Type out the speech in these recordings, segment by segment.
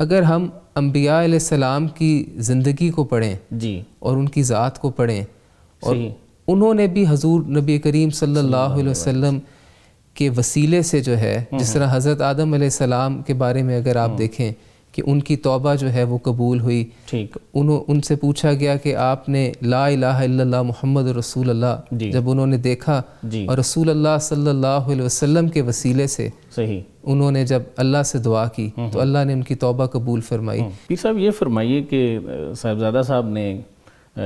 अगर हम अम्बिया सलाम की ज़िंदगी को पढ़ें जी और उनकी ज़ात को पढ़ें और उन्होंने भी हजूर नबी करीम सल्लल्लाहु अलैहि वसल्लम के वसीले से जो है जिस हम्म। तरह हज़रत आदम सलाम के बारे में अगर आप हम्म। देखें कि उनकी तोबा जो है वो कबूल हुई ठीक उन्हों उनसे पूछा गया कि आपने ला इलाहा मोहम्मद रसूल अल्लाह जब उन्होंने देखा और रसूल अल्लाह सल्लल्लाहु अलैहि वसल्लम के वसीले से सही उन्होंने जब अल्लाह से दुआ की हम्म, तो हम्म। अल्लाह ने उनकी तोबा कबूल फरमाई हम्म। पीर साहब ये फरमाइए कि साहबजादा साहब ने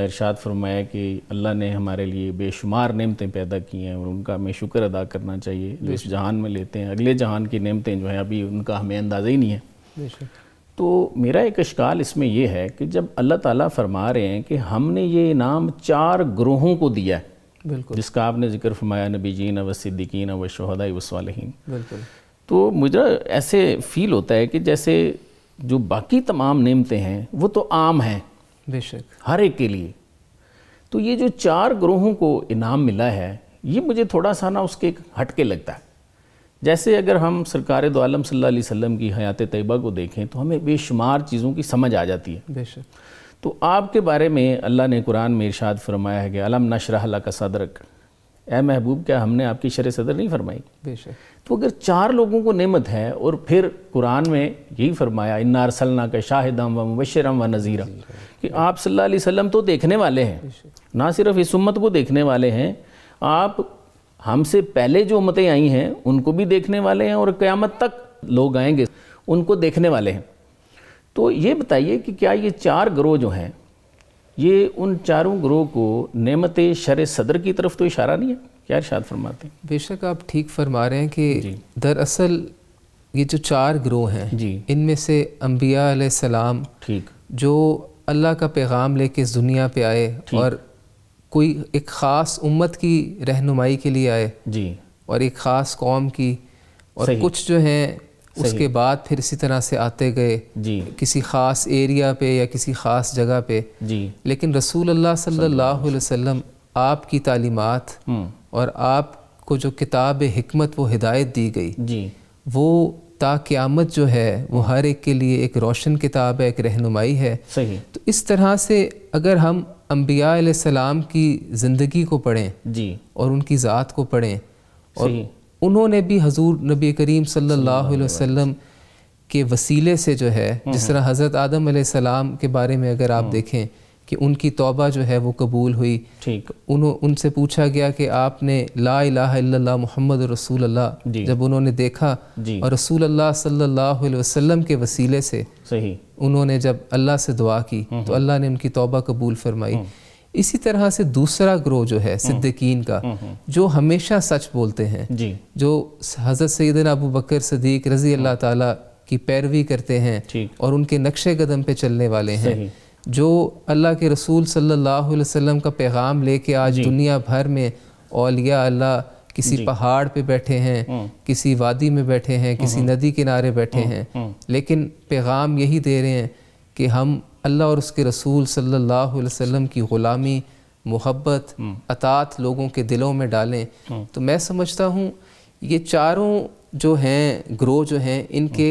इरशाद फरमाया कि अल्लाह ने हमारे लिए बेशुमार नेमतें पैदा की हैं और उनका हमें शुक्र अदा करना चाहिए जो इस जहान में लेते हैं अगले जहान की नेमतें जो हैं अभी उनका हमें अंदाज़ा ही नहीं है तो मेरा एक इश्काल इसमें यह है कि जब अल्लाह ताला फरमा रहे हैं कि हमने ये इनाम चार ग्रोहों को दिया है बिल्कुल जिसका आपने जिक्र फरमाया नबी जी व सिद्दीकीन व शहदा वसवालहीन बिल्कुल तो मुझे ऐसे फील होता है कि जैसे जो बाकी तमाम नियमतें हैं वो तो आम हैं बेशक हर एक के लिए तो ये जो चार ग्रोहों को इनाम मिला है ये मुझे थोड़ा सा ना उसके हटके लगता है जैसे अगर हम सरकार दो आलम सल्लल्लाहु अलैहि वसल्लम की हयात तयबा को देखें तो हमें बेशुमार चीज़ों की समझ आ जाती है बेशक तो आपके बारे में अल्लाह ने कुरान में इरशाद फरमाया है कि अलम नशरह का सदरक ए महबूब क्या हमने आपकी शर सदर नहीं फरमाई बेशक तो अगर चार लोगों को नेमत है और फिर कुरान में यही फरमाया इन्ना अरसलना का शाहिदम व मुबशरम व नज़ीरम कि आप सल्लल्लाहु अलैहि वसल्लम तो देखने वाले हैं ना सिर्फ इस उम्मत को देखने वाले हैं आप हमसे पहले जो उम्मतें आई हैं उनको भी देखने वाले हैं और क़्यामत तक लोग आएंगे उनको देखने वाले हैं तो ये बताइए कि क्या ये चार ग्रोह जो हैं ये उन चारों ग्रोह को नमत शर सदर की तरफ तो इशारा नहीं है क्या इर्शाद फरमाते हैं बेशक आप ठीक फरमा रहे हैं कि दरअसल ये जो चार ग्रोह हैं जी इनमें से अम्बिया सलाम ठीक जो अल्लाह का पैगाम लेके दुनिया पे आए और कोई एक ख़ास उम्मत की रहनुमाई के लिए आए जी और एक ख़ास कौम की और कुछ जो हैं उसके बाद फिर इसी तरह से आते गए जी किसी ख़ास एरिया पे या किसी ख़ास जगह पे जी लेकिन रसूल अल्लाह सल्लल्लाहु अलैहि वसल्लम आपकी तालीमात हम्म। और आपको जो किताब हमत वो हिदायत दी गई जी वो आमद जो है वो हर एक के लिए एक रोशन किताब है एक रहनुमाई है सही तो इस तरह से अगर हम अम्बिया सलाम की ज़िंदगी को पढ़ें जी और उनकी ज़ात को पढ़ें और उन्होंने भी हजूर नबी करीम सल्लल्लाहु अलैहि वसल्लम के वसीले से जो है जिस हम्म। तरह हज़रत आदम सलाम के बारे में अगर आप हम्म। देखें कि उनकी तोबा जो है वो कबूल हुई ठीक उन्हों उनसे पूछा गया कि आपने ला इला मोहम्मद रसूल अल्लाह जब उन्होंने देखा और रसूल अल्लाह सल्लल्लाहु अलैहि वसल्लम के वसीले से सही उन्होंने जब अल्लाह से दुआ की हम्म। तो अल्लाह ने उनकी तोबा कबूल फरमाई हम्म। इसी तरह से दूसरा ग्रोह जो है हम्म। सिद्दीकीन का जो हमेशा सच बोलते हैं जो हज़रत सैदन अबू बकर सदीक रज़ी अल्लाह ताला की पैरवी करते हैं और उनके नक्शे कदम पे चलने वाले हैं जो अल्लाह के रसूल सल्लल्लाहु अलैहि वसल्लम का पैगाम लेके आज दुनिया भर में औलिया अल्लाह किसी पहाड़ पे बैठे हैं हम्म। किसी वादी में बैठे हैं किसी हम्म। नदी किनारे बैठे हम्म। हैं लेकिन पैगाम यही दे रहे हैं कि हम अल्लाह और उसके रसूल सल्लल्लाहु अलैहि वसल्लम की ग़ुलामी मोहब्बत अतात लोगों के दिलों में डालें तो मैं समझता हूँ ये चारों जो हैं ग्रो जो हैं इनके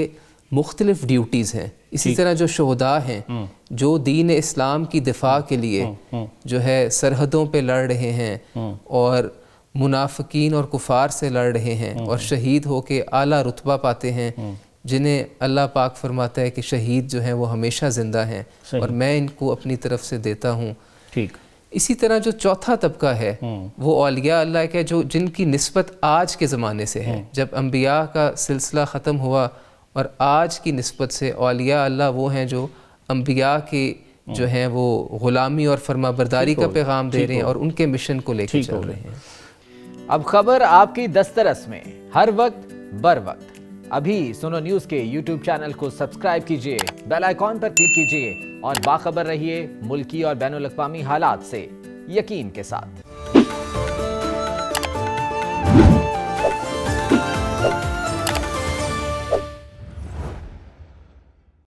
मुख्तलिफ़ ड्यूटीज़ हैं इसी तरह जो शहदा हैं हम्म। जो दीन इस्लाम की दिफा के लिए हम्म, हम्म। जो है सरहदों पे लड़ रहे हैं और मुनाफिकीन और कुफार से लड़ रहे हैं और शहीद होके आला रुतबा पाते हैं जिन्हें अल्लाह पाक फरमाता है कि शहीद जो हैं वो हमेशा ज़िंदा हैं और मैं इनको अपनी तरफ से देता हूँ ठीक इसी तरह जो चौथा तबका है वो अलिया अल्लाह का जो जिनकी नस्बत आज के ज़माने से है जब अम्बिया का सिलसिला ख़त्म हुआ और आज की नस्बत से अलिया अल्लाह वो हैं जो अम्बिया के जो हैं वो ग़ुलामी और फर्मा बरदारी का पैगाम दे रहे हैं और उनके मिशन को लेकर चल रहे हैं अब खबर आपकी दस्तरस में हर वक्त बर वक्त अभी सुनो न्यूज के यूट्यूब चैनल को सब्सक्राइब कीजिए बेल आइकॉन पर क्लिक कीजिए और बाखबर रहिए मुल्की और बैन अवी हालात से यकीन के साथ